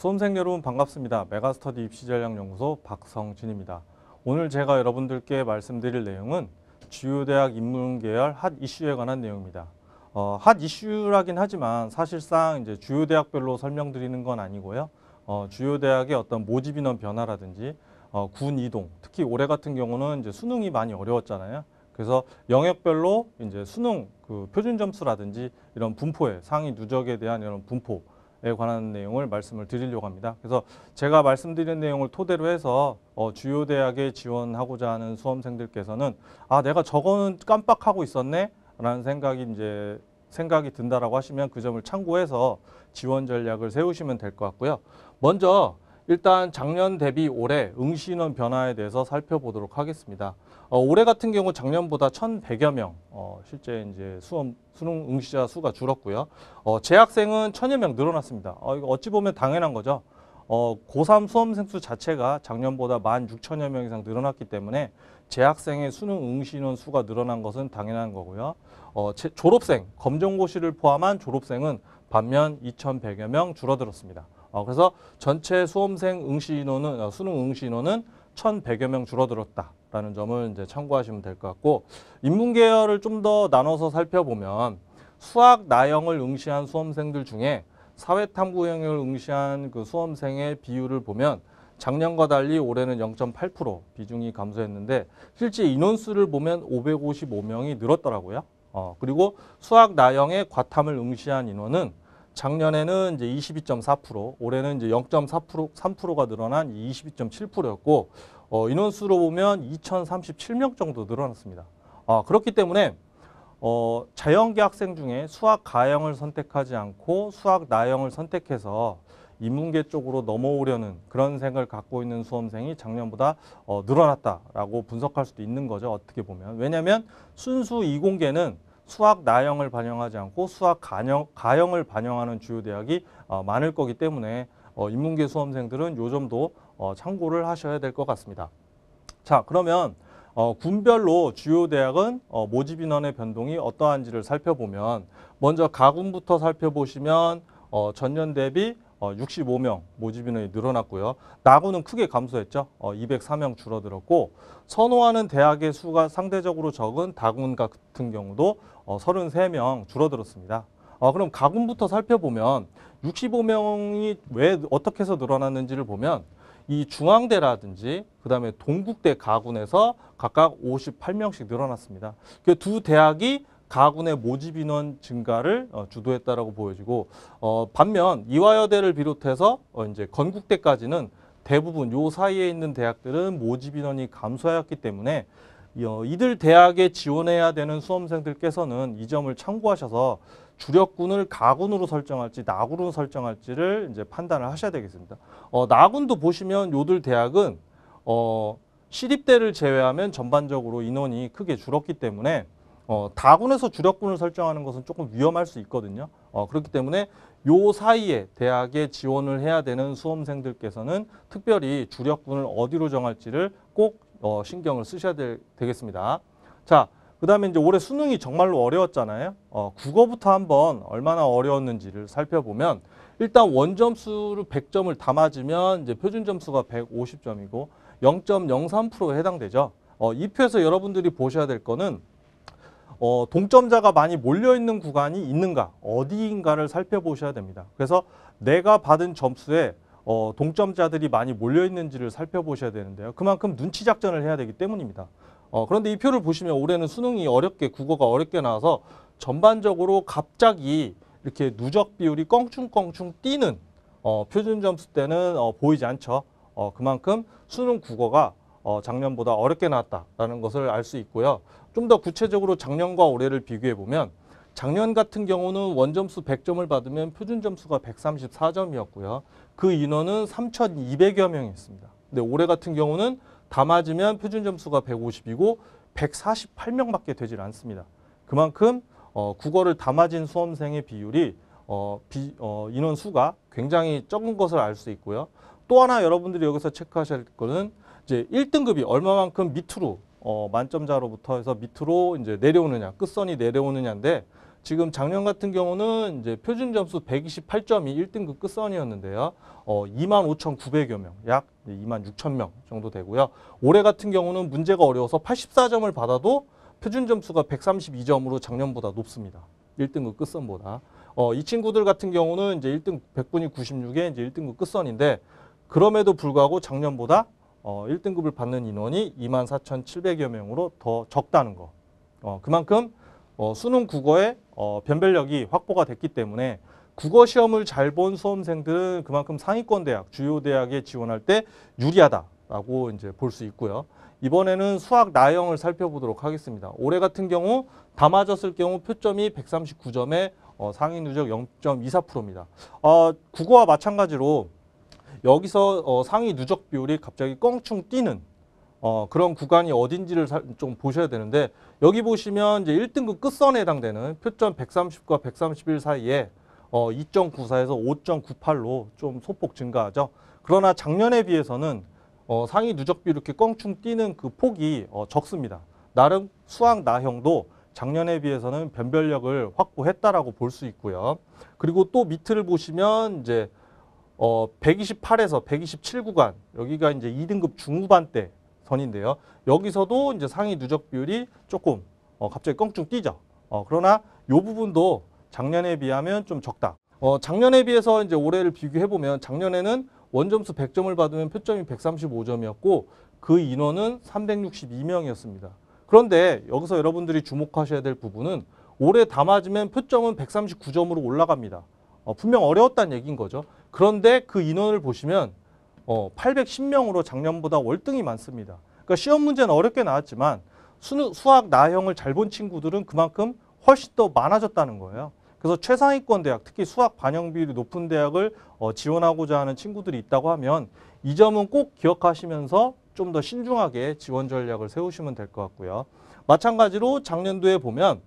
수험생 여러분 반갑습니다. 메가스터디 입시전략연구소 박성진입니다. 오늘 제가 여러분들께 말씀드릴 내용은 주요 대학 입문 계열 핫 이슈에 관한 내용입니다. 어, 핫 이슈라긴 하지만 사실상 이제 주요 대학별로 설명드리는 건 아니고요. 어, 주요 대학의 어떤 모집 인원 변화라든지 어, 군 이동, 특히 올해 같은 경우는 이제 수능이 많이 어려웠잖아요. 그래서 영역별로 이제 수능 그 표준 점수라든지 이런 분포의 상위 누적에 대한 이런 분포 관한 내용을 말씀을 드리려고 합니다. 그래서 제가 말씀드린 내용을 토대로 해서 어, 주요 대학에 지원하고자 하는 수험생들께서는 아 내가 저거는 깜빡하고 있었네 라는 생각이 이제 생각이 든다라고 하시면 그 점을 참고해서 지원 전략을 세우시면 될 것 같고요. 먼저 일단 작년 대비 올해 응시인 변화에 대해서 살펴보도록 하겠습니다. 어, 올해 같은 경우 작년보다 1,100여 명 어, 실제 이제 수험 수능 응시자 수가 줄었고요. 어, 재학생은 1,000여 명 늘어났습니다. 어, 이거 어찌 보면 당연한 거죠. 어, 고3 수험생 수 자체가 작년보다 16,000여 명 이상 늘어났기 때문에 재학생의 수능 응시원 수가 늘어난 것은 당연한 거고요. 어, 제, 졸업생, 검정고시를 포함한 졸업생은 반면 2,100여 명 줄어들었습니다. 어, 그래서 전체 수험생 응시 인원은 어, 수능 응시 인원은 1,100여 명 줄어들었다. 라는 점을 이제 참고하시면 될 것 같고 인문 계열을 좀 더 나눠서 살펴보면 수학 나영을 응시한 수험생들 중에 사회탐구 영역을 응시한 그 수험생의 비율을 보면 작년과 달리 올해는 0.8% 비중이 감소했는데 실제 인원수를 보면 555명이 늘었더라고요. 어, 그리고 수학 나영의 과탐을 응시한 인원은 작년에는 이제 22.4%, 올해는 이제 0 3%가 늘어난 22.7%였고 어, 인원수로 보면 2,037명 정도 늘어났습니다. 아, 그렇기 때문에 어, 자연계 학생 중에 수학 가형을 선택하지 않고 수학 나형을 선택해서 인문계 쪽으로 넘어오려는 그런 생각을 갖고 있는 수험생이 작년보다 어, 늘어났다라고 분석할 수도 있는 거죠. 어떻게 보면. 왜냐하면 순수 이공계는 수학 나형을 반영하지 않고 수학 가형, 가형을 반영하는 주요 대학이 어, 많을 거기 때문에 어, 인문계 수험생들은 요점도 어, 참고를 하셔야 될 것 같습니다. 자 그러면 어, 군별로 주요 대학은 어, 모집 인원의 변동이 어떠한지를 살펴보면 먼저 가군부터 살펴보시면 어, 전년 대비 어, 65명 모집 인원이 늘어났고요. 나군은 크게 감소했죠. 어, 204명 줄어들었고 선호하는 대학의 수가 상대적으로 적은 다군 같은 경우도 어, 33명 줄어들었습니다. 어, 그럼 가군부터 살펴보면 65명이 왜 어떻게 해서 늘어났는지를 보면 이 중앙대라든지 그다음에 동국대 가군에서 각각 58명씩 늘어났습니다. 그두 그러니까 대학이 가군의 모집 인원 증가를 어, 주도했다라고 보여지고 어, 반면 이화여대를 비롯해서 어, 이제 건국대까지는 대부분 요 사이에 있는 대학들은 모집 인원이 감소하였기 때문에 어, 이들 대학에 지원해야 되는 수험생들께서는 이 점을 참고하셔서 주력군을 가군으로 설정할지 나군으로 설정할지를 이제 판단을 하셔야 되겠습니다. 어, 나군도 보시면 요들 대학은 어, 시립대를 제외하면 전반적으로 인원이 크게 줄었기 때문에 어, 다군에서 주력군을 설정하는 것은 조금 위험할 수 있거든요. 어, 그렇기 때문에 요 사이에 대학에 지원을 해야 되는 수험생들께서는 특별히 주력군을 어디로 정할지를 꼭 어, 신경을 쓰셔야 되, 되겠습니다. 자, 그 다음에 이제 올해 수능이 정말로 어려웠잖아요. 어, 국어부터 한번 얼마나 어려웠는지를 살펴보면 일단 원점수를 100점을 다 맞으면 이제 표준 점수가 150점이고 0.03%에 해당되죠. 어, 이 표에서 여러분들이 보셔야 될 거는 어, 동점자가 많이 몰려있는 구간이 있는가 어디인가를 살펴보셔야 됩니다. 그래서 내가 받은 점수에 어, 동점자들이 많이 몰려있는지를 살펴보셔야 되는데요. 그만큼 눈치 작전을 해야 되기 때문입니다. 어, 그런데 이 표를 보시면 올해는 수능이 어렵게 국어가 어렵게 나와서 전반적으로 갑자기 이렇게 누적 비율이 껑충껑충 뛰는 어, 표준 점수 때는 어, 보이지 않죠. 어, 그만큼 수능 국어가 어, 작년보다 어렵게 나왔다라는 것을 알 수 있고요. 좀 더 구체적으로 작년과 올해를 비교해 보면 작년 같은 경우는 원점수 100점을 받으면 표준 점수가 134점이었고요. 그 인원은 3,200여 명이었습니다. 근데 올해 같은 경우는 다 맞으면 표준 점수가 150이고 148명밖에 되질 않습니다. 그만큼 어, 국어를 다 맞은 수험생의 비율이 어, 비, 어, 인원수가 굉장히 적은 것을 알 수 있고요. 또 하나 여러분들이 여기서 체크하셔야 될 이제 1등급이 얼마만큼 밑으로 어, 만점자로부터 해서 밑으로 이제 내려오느냐, 끝선이 내려오느냐인데 지금 작년 같은 경우는 이제 표준 점수 128점이 1등급 끝선이었는데요. 어, 25,900여 명, 약 26,000명 정도 되고요. 올해 같은 경우는 문제가 어려워서 84점을 받아도 표준 점수가 132점으로 작년보다 높습니다. 1등급 끝선보다. 어, 이 친구들 같은 경우는 이제 1등 100분이 96에 이제 1등급 끝선인데 그럼에도 불구하고 작년보다 어, 1등급을 받는 인원이 24,700여 명으로 더 적다는 거. 어, 그만큼 어, 수능 국어에 어, 변별력이 확보가 됐기 때문에 국어 시험을 잘 본 수험생들은 그만큼 상위권 대학, 주요 대학에 지원할 때 유리하다라고 이제 볼 수 있고요. 이번에는 수학 나형을 살펴보도록 하겠습니다. 올해 같은 경우 다 맞았을 경우 표점이 139점에 어, 상위 누적 0.24%입니다. 어, 국어와 마찬가지로 여기서 어, 상위 누적 비율이 갑자기 껑충 뛰는 어, 그런 구간이 어딘지를 좀 보셔야 되는데 여기 보시면 이제 1등급 끝선에 해당되는 표점 130과 131 사이에 어, 2.94에서 5.98로 좀 소폭 증가하죠. 그러나 작년에 비해서는 어, 상위 누적비 이렇게 껑충 뛰는 그 폭이 어, 적습니다. 나름 수학 나형도 작년에 비해서는 변별력을 확보했다라고 볼 수 있고요. 그리고 또 밑을 보시면 이제 어 128에서 127 구간 여기가 이제 2등급 중후반대 전인데요. 여기서도 이제 상위 누적 비율이 조금 어, 갑자기 껑충 뛰죠. 어, 그러나 이 부분도 작년에 비하면 좀 적다. 어, 작년에 비해서 이제 올해를 비교해 보면 작년에는 원점수 100점을 받으면 표점이 135점이었고 그 인원은 362명이었습니다. 그런데 여기서 여러분들이 주목하셔야 될 부분은 올해 다 맞으면 표점은 139점으로 올라갑니다. 어, 분명 어려웠다는 얘기인 거죠. 그런데 그 인원을 보시면 어, 810명으로 작년보다 월등히 많습니다. 그러니까 시험 문제는 어렵게 나왔지만 수, 수학 나형을 잘 본 친구들은 그만큼 훨씬 더 많아졌다는 거예요. 그래서 최상위권 대학, 특히 수학 반영 비율이 높은 대학을 어, 지원하고자 하는 친구들이 있다고 하면 이 점은 꼭 기억하시면서 좀 더 신중하게 지원 전략을 세우시면 될 것 같고요. 마찬가지로 작년도에 보면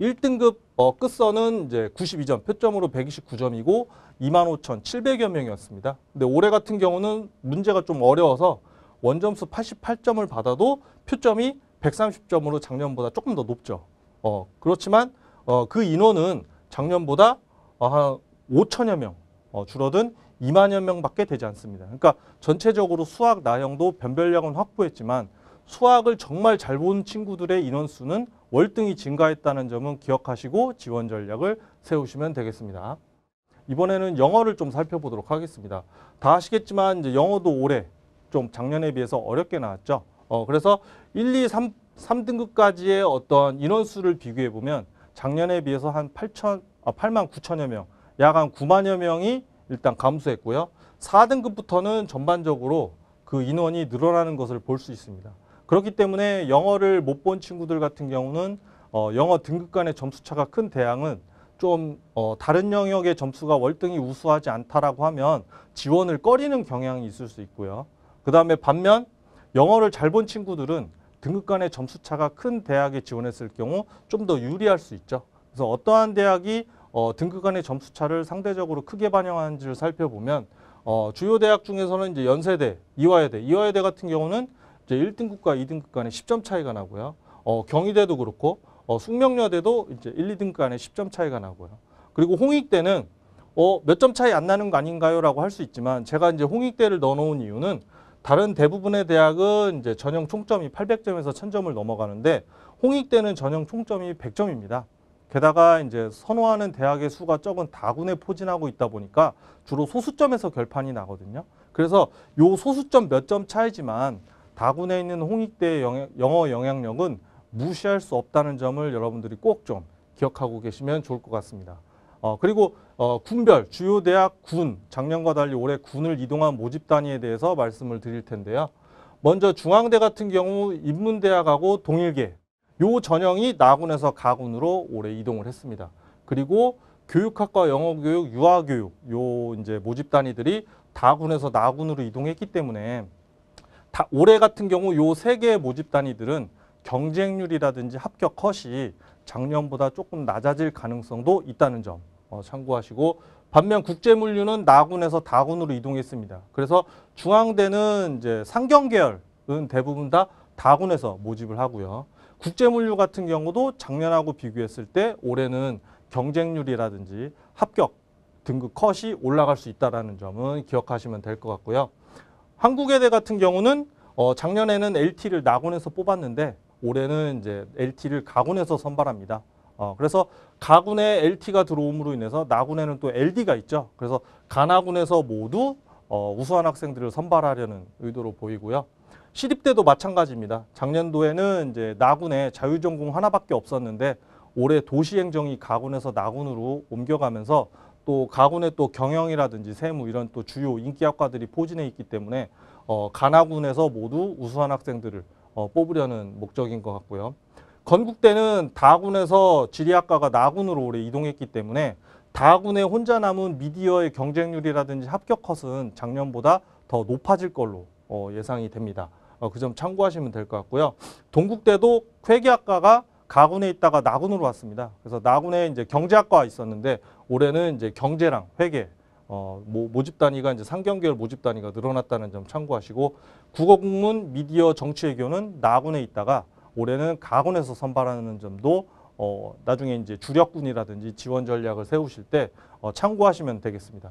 1등급 어, 끝선은 이제 92점, 표점으로 129점이고 25,700여 명이었습니다. 근데 올해 같은 경우는 문제가 좀 어려워서 원점수 88점을 받아도 표점이 130점으로 작년보다 조금 더 높죠. 어, 그렇지만 어, 그 인원은 작년보다 어, 한 5천여 명 어, 줄어든 2만여 명밖에 되지 않습니다. 그러니까 전체적으로 수학 나형도 변별력은 확보했지만 수학을 정말 잘 본 친구들의 인원수는 월등히 증가했다는 점은 기억하시고 지원 전략을 세우시면 되겠습니다. 이번에는 영어를 좀 살펴보도록 하겠습니다. 다 아시겠지만 이제 영어도 올해 좀 작년에 비해서 어렵게 나왔죠. 어, 그래서 1, 2, 3, 3등급까지의 어떤 인원수를 비교해 보면 작년에 비해서 한 8천, 아, 8만 9천여 명, 약 한 9만여 명이 일단 감소했고요. 4등급부터는 전반적으로 그 인원이 늘어나는 것을 볼 수 있습니다. 그렇기 때문에 영어를 못 본 친구들 같은 경우는 어, 영어 등급 간의 점수차가 큰 대항은 좀 어, 다른 영역의 점수가 월등히 우수하지 않다라고 하면 지원을 꺼리는 경향이 있을 수 있고요. 그 다음에 반면 영어를 잘 본 친구들은 등급 간의 점수차가 큰 대학에 지원했을 경우 좀 더 유리할 수 있죠. 그래서 어떠한 대학이 어, 등급 간의 점수차를 상대적으로 크게 반영하는지를 살펴보면 어, 주요 대학 중에서는 이제 연세대, 이화여대, 이화여대 같은 경우는 이제 1등급과 2등급 간에 10점 차이가 나고요. 어, 경희대도 그렇고 어, 숙명여대도 이제 1, 2등급 간에 10점 차이가 나고요. 그리고 홍익대는 어, 몇점 차이 안 나는 거 아닌가요? 라고 할 수 있지만 제가 이제 홍익대를 넣어놓은 이유는 다른 대부분의 대학은 이제 전형 총점이 800점에서 1000점을 넘어가는데 홍익대는 전형 총점이 100점입니다. 게다가 이제 선호하는 대학의 수가 적은 다군에 포진하고 있다 보니까 주로 소수점에서 결판이 나거든요. 그래서 요 소수점 몇 점 차이지만 다군에 있는 홍익대의 영어 영향력은 무시할 수 없다는 점을 여러분들이 꼭 좀 기억하고 계시면 좋을 것 같습니다. 어, 그리고 어, 군별, 주요 대학 군, 작년과 달리 올해 군을 이동한 모집 단위에 대해서 말씀을 드릴 텐데요. 먼저 중앙대 같은 경우 인문대학하고 동일계, 요 전형이 나군에서 가군으로 올해 이동을 했습니다. 그리고 교육학과 영어교육, 유아교육, 요 이제 모집 단위들이 다군에서 나군으로 이동했기 때문에 다, 올해 같은 경우 요 세 개의 모집 단위들은 경쟁률이라든지 합격 컷이 작년보다 조금 낮아질 가능성도 있다는 점 어, 참고하시고 반면 국제물류는 나군에서 다군으로 이동했습니다. 그래서 중앙대는 이제 상경계열은 대부분 다 다군에서 모집을 하고요. 국제물류 같은 경우도 작년하고 비교했을 때 올해는 경쟁률이라든지 합격 등급 컷이 올라갈 수 있다는 점은 기억하시면 될 것 같고요. 한국외대 같은 경우는 어, 작년에는 LT를 나군에서 뽑았는데 올해는 이제 LT를 가군에서 선발합니다. 어, 그래서 가군에 LT가 들어옴으로 인해서 나군에는 또 LD가 있죠. 그래서 가나군에서 모두 어, 우수한 학생들을 선발하려는 의도로 보이고요. 시립대도 마찬가지입니다. 작년도에는 이제 나군에 자유전공 하나밖에 없었는데 올해 도시행정이 가군에서 나군으로 옮겨가면서 또 가군의 또 경영이라든지 세무 이런 또 주요 인기 학과들이 포진해 있기 때문에 어, 가나군에서 모두 우수한 학생들을 어, 뽑으려는 목적인 것 같고요. 건국대는 다군에서 지리학과가 나군으로 오래 이동했기 때문에 다군에 혼자 남은 미디어의 경쟁률이라든지 합격 컷은 작년보다 더 높아질 걸로 어, 예상이 됩니다. 어, 그점 참고하시면 될 것 같고요. 동국대도 회계학과가 가군에 있다가 나군으로 왔습니다. 그래서 나군에 이제 경제학과가 있었는데 올해는 이제 경제랑 회계 어, 모집 단위가 이제 상경계열 모집 단위가 늘어났다는 점 참고하시고 국어 국문 미디어 정치 외교는 나군에 있다가 올해는 가군에서 선발하는 점도 어, 나중에 이제 주력군이라든지 지원 전략을 세우실 때 어, 참고하시면 되겠습니다.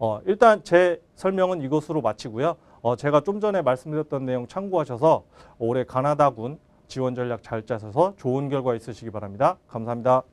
어, 일단 제 설명은 이것으로 마치고요. 어, 제가 좀 전에 말씀드렸던 내용 참고하셔서 올해 가나다군 지원 전략 잘 짜셔서 좋은 결과 있으시기 바랍니다. 감사합니다.